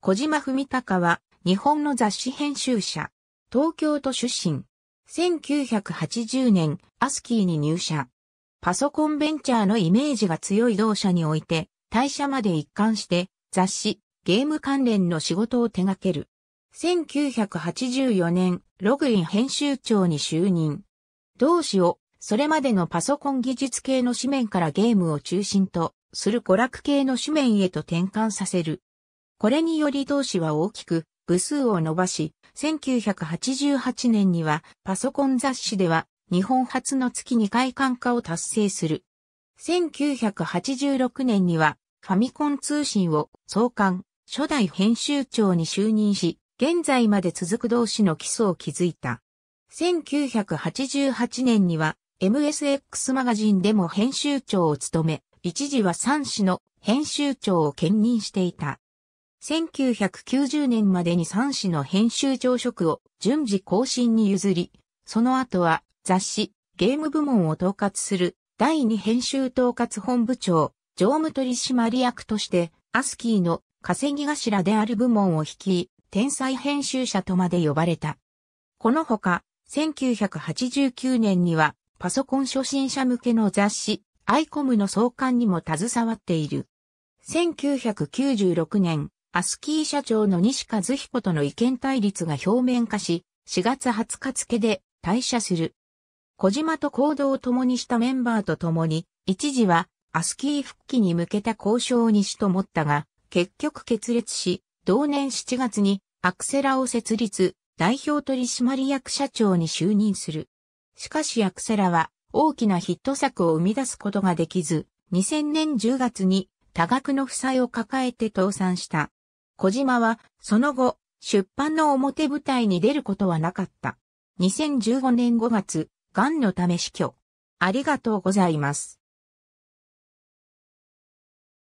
小島文隆は日本の雑誌編集者。東京都出身。1980年、アスキーに入社。パソコンベンチャーのイメージが強い同社において、退社まで一貫して雑誌、ゲーム関連の仕事を手掛ける。1984年、ログイン編集長に就任。同志を、それまでのパソコン技術系の紙面からゲームを中心とする娯楽系の紙面へと転換させる。これにより同氏は大きく部数を伸ばし、1988年にはパソコン雑誌では日本初の月2回刊化を達成する。1986年にはファミコン通信を創刊、初代編集長に就任し、現在まで続く同志の基礎を築いた。1988年には MSX マガジンでも編集長を務め、一時は3紙の編集長を兼任していた。1990年までに3紙の編集長職を順次更新に譲り、その後は雑誌、ゲーム部門を統括する第2編集統括本部長、常務取締役として、アスキーの稼ぎ頭である部門を率い、天才編集者とまで呼ばれた。このほか、1989年には、パソコン初心者向けの雑誌、アイコムの創刊にも携わっている。1996年、アスキー社長の西和彦との意見対立が表面化し、4月20日付で退社する。小島と行動を共にしたメンバーと共に、一時はアスキー復帰に向けた交渉にしと思ったが、結局決裂し、同年7月にアクセラを設立、代表取締役社長に就任する。しかしアクセラは大きなヒット作を生み出すことができず、2000年10月に多額の負債を抱えて倒産した。小島は、その後、出版の表舞台に出ることはなかった。2015年5月、癌のため死去。ありがとうございます。